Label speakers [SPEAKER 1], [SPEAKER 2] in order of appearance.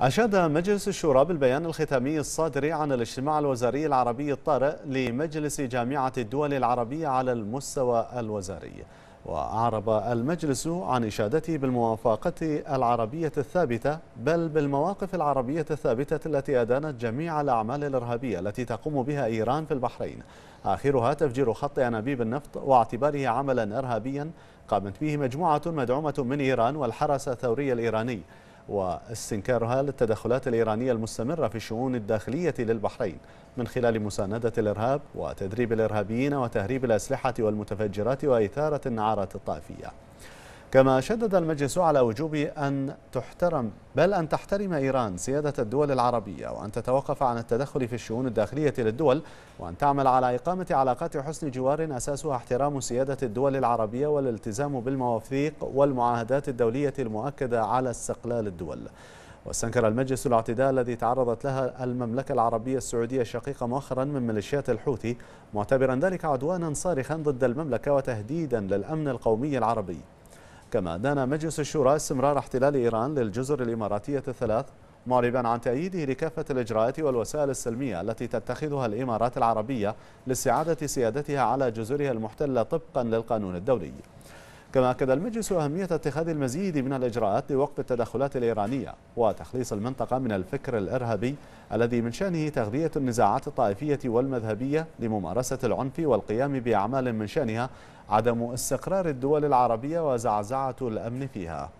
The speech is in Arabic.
[SPEAKER 1] أشاد مجلس الشورى بالبيان الختامي الصادر عن الاجتماع الوزاري العربي الطارئ لمجلس جامعة الدول العربية على المستوى الوزاري وأعرب المجلس عن إشادته بالموافقة العربية الثابتة بل بالمواقف العربية الثابتة التي أدانت جميع الأعمال الإرهابية التي تقوم بها إيران في البحرين آخرها تفجير خط أنابيب النفط واعتباره عملا إرهابيا قامت به مجموعة مدعومة من إيران والحرس الثوري الإيراني واستنكارها للتدخلات الإيرانية المستمرة في الشؤون الداخلية للبحرين من خلال مساندة الإرهاب وتدريب الإرهابيين وتهريب الأسلحة والمتفجرات وإثارة النعارات الطائفية كما شدد المجلس على وجوب أن تحترم بل أن تحترم إيران سيادة الدول العربية وأن تتوقف عن التدخل في الشؤون الداخلية للدول وأن تعمل على إقامة علاقات حسن جوار أساسها احترام سيادة الدول العربية والالتزام بالمواثيق والمعاهدات الدولية المؤكدة على استقلال الدول واستنكر المجلس الاعتداء الذي تعرضت لها المملكة العربية السعودية الشقيقة مؤخرا من ميليشيات الحوثي معتبرا ذلك عدوانا صارخا ضد المملكة وتهديدا للأمن القومي العربي كما دان مجلس الشورى استمرار احتلال إيران للجزر الإماراتية الثلاث معربا عن تأييده لكافة الإجراءات والوسائل السلمية التي تتخذها الإمارات العربية لاستعادة سيادتها على جزرها المحتلة طبقا للقانون الدولي كما أكد المجلس أهمية اتخاذ المزيد من الإجراءات لوقف التدخلات الإيرانية وتخليص المنطقة من الفكر الإرهابي الذي من شأنه تغذية النزاعات الطائفية والمذهبية لممارسة العنف والقيام بأعمال من شأنها عدم استقرار الدول العربية وزعزعة الأمن فيها